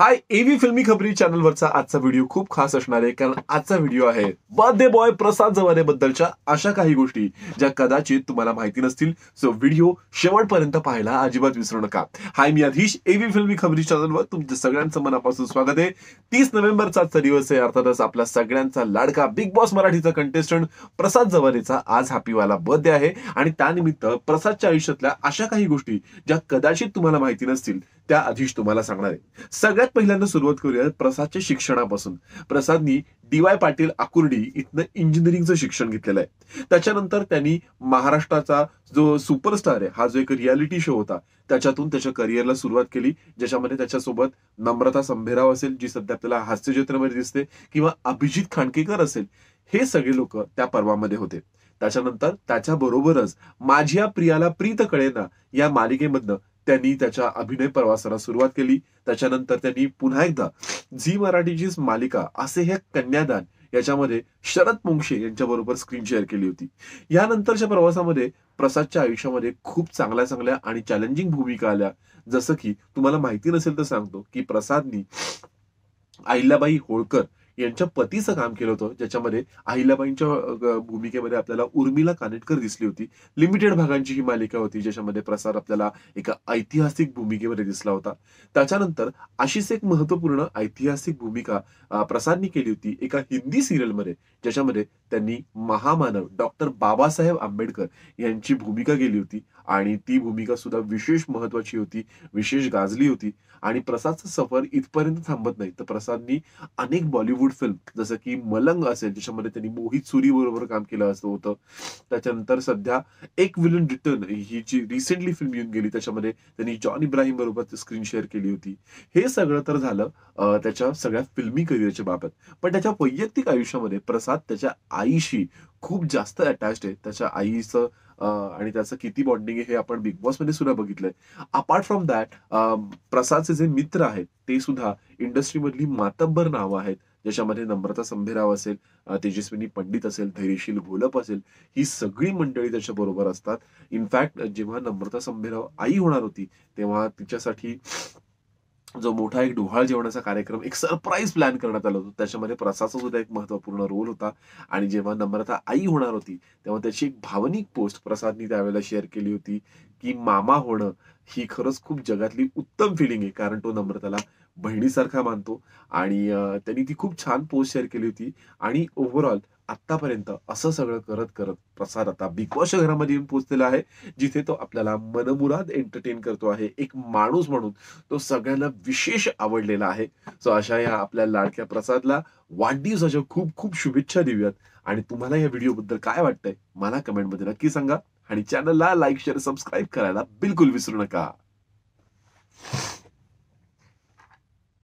हाय एव्ही फिल्मी खबरी चॅनलवरचा आजचा व्हिडिओ खूप खास असणार आहे कारण आजचा व्हिडिओ आहे बर्थडे बॉय प्रसाद जवाने बद्दलच्या अशा काही गोष्टी ज्या कदाचित तुम्हाला माहिती नसतील सो व्हिडिओ शेवटपर्यंत पाहायला अजिबात विसरू नका हाय मी अधीश एव्ही फिल्मी खबरी चॅनलवर तुमच्या सगळ्यांचं मनापासून स्वागत आहे तीस नोव्हेंबरचा आजचा दिवस आहे अर्थातच आपला सगळ्यांचा लाडका बिग बॉस मराठीचा कंटेस्टंट प्रसाद जवानेचा आज हॅपीवाला बर्थडे आहे आणि त्यानिमित्त प्रसादच्या आयुष्यातल्या अशा काही गोष्टी ज्या कदाचित तुम्हाला माहिती नसतील त्या आधीच तुम्हाला सांगणार आहे सगळ्यात पहिल्यांदा सुरुवात करूया प्रसादच्या शिक्षणापासून प्रसादनी डी वाय पाटील आकुर्डी इथनं इंजिनिअरिंगचं शिक्षण घेतलेलं आहे त्याच्यानंतर त्यांनी महाराष्ट्राचा जो सुपरस्टार आहे हा जो एक रियालिटी शो होता त्याच्यातून त्याच्या करिअरला सुरुवात केली ज्याच्यामध्ये त्याच्यासोबत नम्रता संभेराव असेल जी सध्या आपल्याला हास्यचित्रामध्ये दिसते किंवा अभिजित खांडकेकर असेल हे सगळे लोक त्या पर्वामध्ये होते त्याच्यानंतर त्याच्याबरोबरच माझ्या प्रियाला प्रीत कळेना या मालिकेमधनं त्यांनी त्याच्या अभिनय प्रवासाला सुरुवात केली त्याच्यानंतर त्यांनी पुन्हा एकदा झी मराठीची मालिका असे हे कन्यादान याच्यामध्ये शरद मुंगशे यांच्याबरोबर स्क्रीन शेअर केली होती यानंतरच्या प्रवासामध्ये प्रसादच्या आयुष्यामध्ये खूप चांगल्या चांगल्या आणि चॅलेंजिंग भूमिका आल्या जसं की तुम्हाला माहिती नसेल तर सांगतो की प्रसादनी अहिल्याबाई होळकर यांच्या पतीचं काम केलं होतं ज्याच्यामध्ये अहिल्याबाईंच्या भूमिकेमध्ये आपल्याला उर्मिला कानेटकर दिसली होती लिमिटेड भागांची ही मालिका होती ज्याच्यामध्ये प्रसाद आपल्याला एका ऐतिहासिक भूमिकेमध्ये दिसला होता त्याच्यानंतर अशीच एक महत्वपूर्ण ऐतिहासिक भूमिका प्रसादनी केली होती एका हिंदी सिरियलमध्ये ज्याच्यामध्ये त्यांनी महामानव डॉक्टर बाबासाहेब आंबेडकर यांची भूमिका केली होती आणि ती भूमिका सुद्धा विशेष महत्वाची होती विशेष गाजली होती आणि प्रसादचं सफर इथपर्यंत थांबत नाही तर प्रसादनी अनेक बॉलिवूड बॉलिवूड फिल्म जसं की मलंग असेल ज्याच्यामध्ये त्यांनी मोहित सुरी बरोबर काम केलं असं होतं त्याच्यानंतर सध्या एक विलन रिटर्न ही जी रिसेंटली फिल्म येऊन गेली त्याच्यामध्ये त्यांनी जॉन इब्राहिम बरोबर स्क्रीन शेअर केली होती हे सगळं तर झालं त्याच्या सगळ्या फिल्मी करिअरच्या बाबत पण त्याच्या वैयक्तिक आयुष्यामध्ये प्रसाद त्याच्या आईशी खूप जास्त अटॅच आहे त्याच्या आईचं आणि त्याचं किती बॉन्डिंग आहे हे आपण बिग बॉस मध्ये सुद्धा बघितलंय अपार्ट फ्रॉम दॅट प्रसादचे जे मित्र आहेत ते सुद्धा इंडस्ट्रीमधली मातब्बर नावं आहेत ज्याच्यामध्ये नम्रता संभेराव असेल तेजस्विनी पंडित असेल धैर्यशील घोलप असेल ही सगळी मंडळी त्याच्याबरोबर असतात इनफॅक्ट जेव्हा नम्रता संभेराव आई होणार होती तेव्हा तिच्यासाठी जो मोठा एक डोहाळ जेवणाचा कार्यक्रम एक सरप्राईज प्लॅन करण्यात आला होता त्याच्यामध्ये प्रसादचा सुद्धा एक महत्वपूर्ण रोल होता आणि जेव्हा नम्रता आई होणार होती तेव्हा त्याची एक भावनिक पोस्ट प्रसादनी त्यावेळेला शेअर केली होती की मामा होणं ही खरंच खूप जगातली उत्तम फिलिंग आहे कारण तो नम्रताला बहिणीसारखा मानतो आणि त्यांनी ती खूप छान पोस्ट शेअर केली होती आणि ओव्हरऑल आतापर्यंत असं सगळं करत करत प्रसाद आता बिग बॉस घरामध्ये येऊन पोहोचलेला आहे जिथे तो आपल्याला मनमुराद एंटरटेन करतो आहे एक माणूस म्हणून तो सगळ्यांना विशेष आवडलेला आहे सो अशा या आपल्या लाडक्या प्रसादला वाढदिवसाच्या खूप खूप शुभेच्छा देऊयात आणि तुम्हाला या व्हिडिओ बद्दल काय वाटतंय मला कमेंटमध्ये नक्की सांगा आणि चॅनलला लाईक शेअर सबस्क्राईब करायला बिलकुल विसरू नका